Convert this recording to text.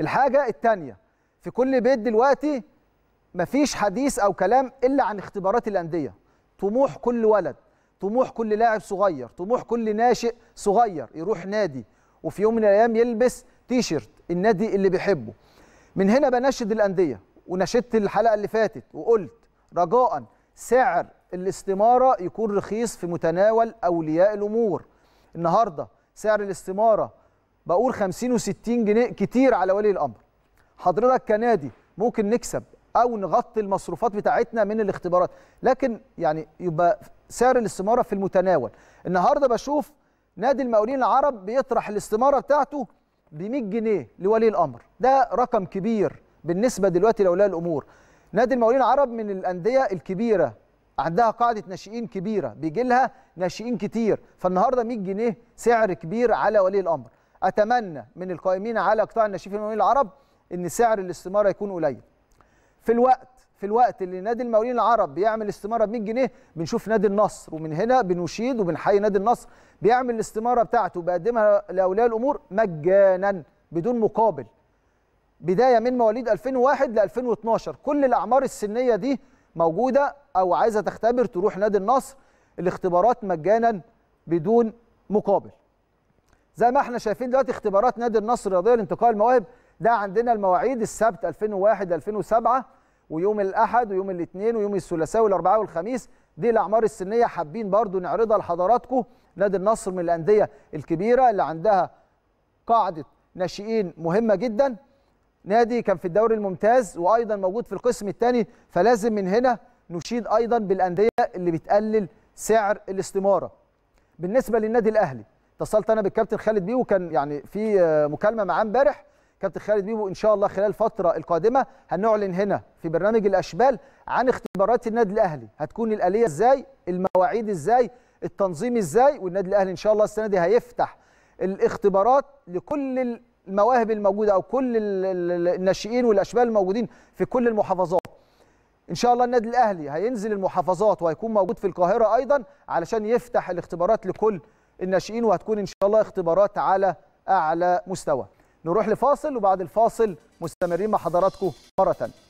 الحاجه الثانيه في كل بيت دلوقتي مفيش حديث او كلام الا عن اختبارات الانديه طموح كل ولد طموح كل لاعب صغير طموح كل ناشئ صغير يروح نادي وفي يوم من الايام يلبس تيشرت النادي اللي بيحبه من هنا بناشد الانديه وناشدت الحلقه اللي فاتت وقلت رجاء سعر الاستماره يكون رخيص في متناول اولياء الامور النهارده سعر الاستماره بقول 50 و60 جنيه كتير على ولي الامر حضرتك كنادي ممكن نكسب او نغطي المصروفات بتاعتنا من الاختبارات لكن يعني يبقى سعر الاستماره في المتناول النهارده بشوف نادي المقاولين العرب بيطرح الاستماره بتاعته ب 100 جنيه لولي الامر ده رقم كبير بالنسبه دلوقتي لاولياء الامور نادي المقاولين العرب من الانديه الكبيره عندها قاعده ناشئين كبيره بيجي لها ناشئين كتير فالنهارده 100 جنيه سعر كبير على ولي الامر اتمنى من القائمين على قطاع الناشئين المقاولين العرب ان سعر الاستماره يكون قليل في الوقت في الوقت اللي نادي المقاولين العرب بيعمل استماره ب 100 جنيه بنشوف نادي النصر ومن هنا بنشيد وبنحيي نادي النصر بيعمل الاستماره بتاعته وبيقدمها لاولياء الامور مجانا بدون مقابل بدايه من مواليد 2001 ل 2012 كل الاعمار السنيه دي موجوده او عايزه تختبر تروح نادي النصر الاختبارات مجانا بدون مقابل زي ما احنا شايفين دلوقتي اختبارات نادي النصر الرياضيه لانتقال المواهب ده عندنا المواعيد السبت 2001 2007 ويوم الاحد ويوم الاثنين ويوم الثلاثاء والاربعاء والخميس دي الاعمار السنيه حابين برضو نعرضها لحضراتكم نادي النصر من الانديه الكبيره اللي عندها قاعده ناشئين مهمه جدا نادي كان في الدوري الممتاز وايضا موجود في القسم الثاني فلازم من هنا نشيد ايضا بالانديه اللي بتقلل سعر الاستماره بالنسبه للنادي الاهلي اتصلت انا بالكابتن خالد بيبو كان يعني في آه، مكالمه معاه امبارح كابتن خالد بيبو ان شاء الله خلال الفتره القادمه هنعلن هنا في برنامج الاشبال عن اختبارات النادي الاهلي هتكون الاليه ازاي المواعيد ازاي التنظيم ازاي والنادي الاهلي ان شاء الله السنه دي هيفتح الاختبارات لكل المواهب الموجوده او كل الناشئين والاشبال الموجودين في كل المحافظات ان شاء الله النادي الاهلي هينزل المحافظات وهيكون موجود في القاهره ايضا علشان يفتح الاختبارات لكل الناشئين وهتكون ان شاء الله اختبارات على اعلى مستوى نروح لفاصل وبعد الفاصل مستمرين مع حضراتكم مره ثانيه